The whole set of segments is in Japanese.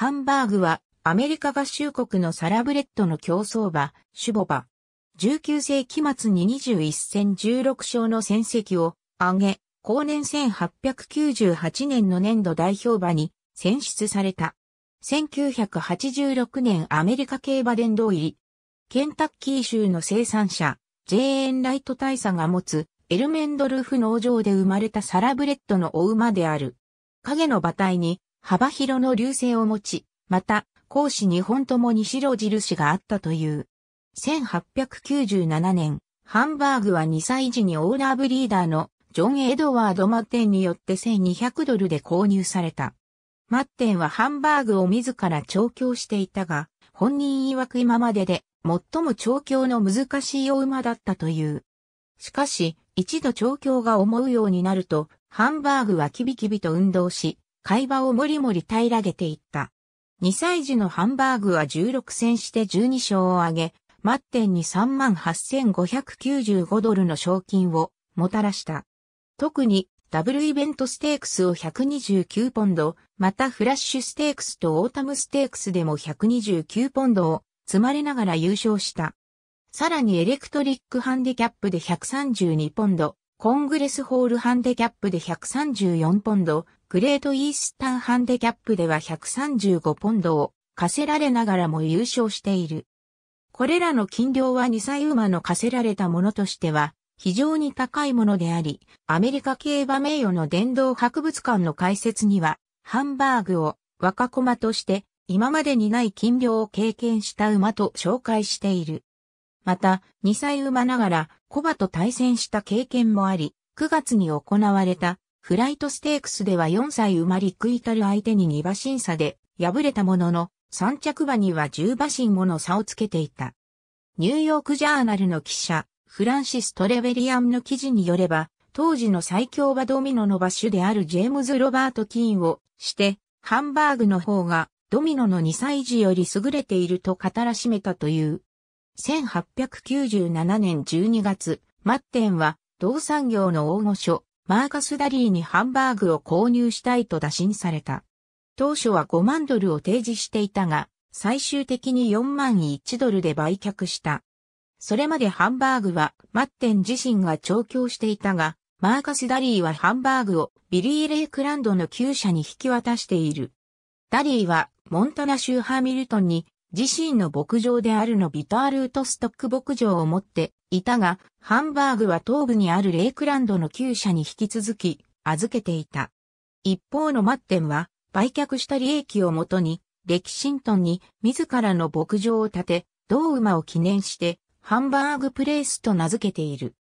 ハンバーグはアメリカ合衆国のサラブレッドの競争馬、シュボバ。19世紀末に21戦16勝の戦績を挙げ、後年1898年の年度代表馬に選出された。1986年アメリカ競馬殿堂入り。ケンタッキー州の生産者、J.N. ライト大佐が持つエルメンドルフ農場で生まれたサラブレッドのお馬である。影の馬体に幅広の流星を持ち、また、講師日本ともに白印があったという。1897年、ハンバーグは2歳児にオーナーブリーダーのジョン・エドワード・マッテンによって1200ドルで購入された。マッテンはハンバーグを自ら調教していたが、本人曰く今までで最も調教の難しいお馬だったという。しかし、一度調教が思うようになると、ハンバーグはキビキビと運動し、会話をもりもり平らげていった。2歳児のハンバーグは16戦して12勝を挙げ、マッテンに38,595ドルの賞金をもたらした。特にダブルイベントステークスを129ポンド、またフラッシュステークスとオータムステークスでも129ポンドを積まれながら優勝した。さらにエレクトリックハンデキャップで132ポンド、コングレスホールハンデキャップで134ポンド、グレートイースタンハンデキャップでは135ポンドを課せられながらも優勝している。これらの金量は2歳馬の課せられたものとしては非常に高いものであり、アメリカ競馬名誉の殿堂博物館の解説には、ハンバーグを若駒として今までにない金量を経験した馬と紹介している。また、2歳馬ながらコバと対戦した経験もあり、9月に行われたフライトステークスでは4歳馬リ食イタル相手に2馬審査で敗れたものの、3着馬には10馬身もの差をつけていた。ニューヨークジャーナルの記者、フランシス・トレベリアンの記事によれば、当時の最強馬ドミノの馬主であるジェームズ・ロバート・キーンをして、ハンバーグの方がドミノの2歳児より優れていると語らしめたという。1897年12月、マッテンは、同産業の大御所、マーカス・ダリーにハンバーグを購入したいと打診された。当初は5万ドルを提示していたが、最終的に4万1ドルで売却した。それまでハンバーグはマッテン自身が調教していたが、マーカス・ダリーはハンバーグをビリー・レイクランドの旧社に引き渡している。ダリーはモンタナ州ハーミルトンに自身の牧場であるのビタールートストック牧場を持っていたが、ハンバーグは東部にあるレイクランドの旧社に引き続き預けていた。一方のマッテンは、売却した利益をもとに、レキシントンに自らの牧場を建て、同馬を記念して、ハンバーグプレイスと名付けている。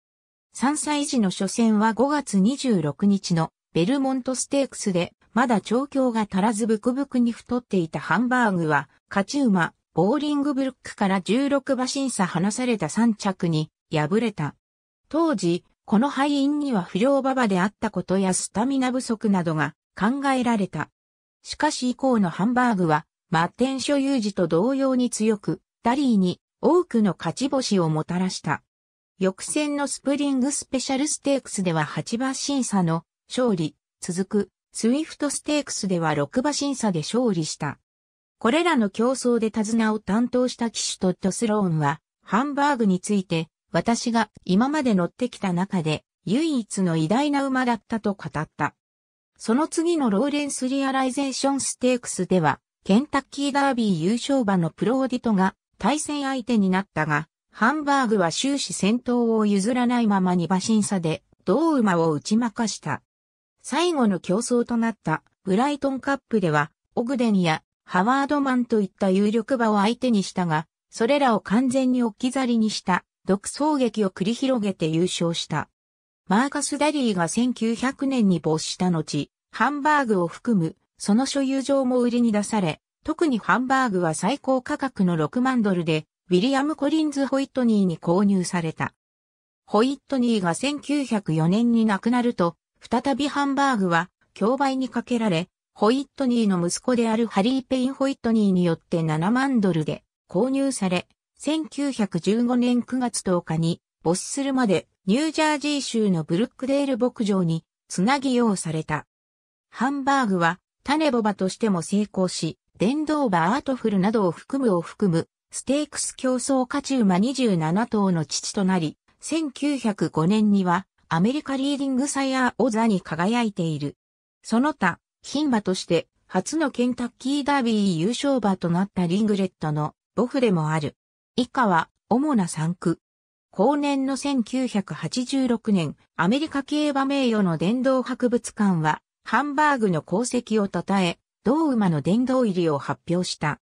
3歳児の初戦は5月26日のベルモントステークスでまだ調教が足らずブクブクに太っていたハンバーグは、勝ち馬、ボーリングブルックから16馬審査離された3着に敗れた。当時、この敗因には不良馬場であったことやスタミナ不足などが考えられた。しかし以降のハンバーグは、マッテン所有時と同様に強く、ダリーに多くの勝ち星をもたらした。翌戦のスプリングスペシャルステークスでは8馬審査の勝利、続くスウィフトステークスでは6馬審査で勝利した。これらの競争で手綱を担当した騎手トッドスローンは、ハンバーグについて、私が今まで乗ってきた中で、唯一の偉大な馬だったと語った。その次のローレンスリアライゼーションステークスでは、ケンタッキーダービー優勝馬のプローディトが対戦相手になったが、ハンバーグは終始戦闘を譲らないまま2馬審査で、同馬を打ち負かした。最後の競争となったブライトンカップでは、オグデンやハワードマンといった有力馬を相手にしたが、それらを完全に置き去りにした独走劇を繰り広げて優勝した。マーカス・ダリーが1900年に没した後、ハンバーグを含む、その所有場も売りに出され、特にハンバーグは最高価格の6万ドルで、ウィリアム・コリンズ・ホイットニーに購入された。ホイットニーが1904年に亡くなると、再びハンバーグは、競売にかけられ、ホイットニーの息子であるハリー・ペイン・ホイットニーによって7万ドルで購入され、1915年9月10日に没するまでニュージャージー州のブルックデール牧場につなぎ用された。ハンバーグは種ボバとしても成功し、電動馬アートフルなどを含むを含むステークス競争家中馬27頭の父となり、1905年にはアメリカリーディングサイヤーオ座に輝いている。その他、牝馬として初のケンタッキーダービー優勝馬となったリングレットのボフでもある。以下は主な3区。後年の1986年、アメリカ競馬名誉の殿堂博物館は、ハンバーグの功績を称え、同馬の殿堂入りを発表した。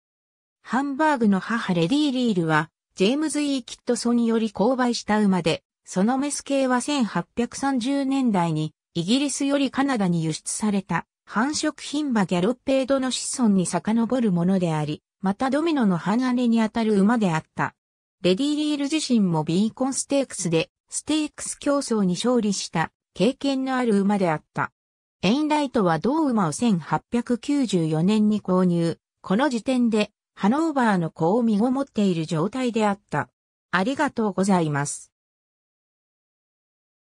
ハンバーグの母レディー・リールは、ジェームズ・イー・キットソンより購買した馬で、そのメス系は1830年代にイギリスよりカナダに輸出された繁殖品馬ギャロッペードの子孫に遡るものであり、またドミノの鋼にあたる馬であった。レディー・リール自身もビーコンステークスでステークス競争に勝利した経験のある馬であった。エインライトは同馬を1894年に購入。この時点でハノーバーの子を身ごもっている状態であった。ありがとうございます。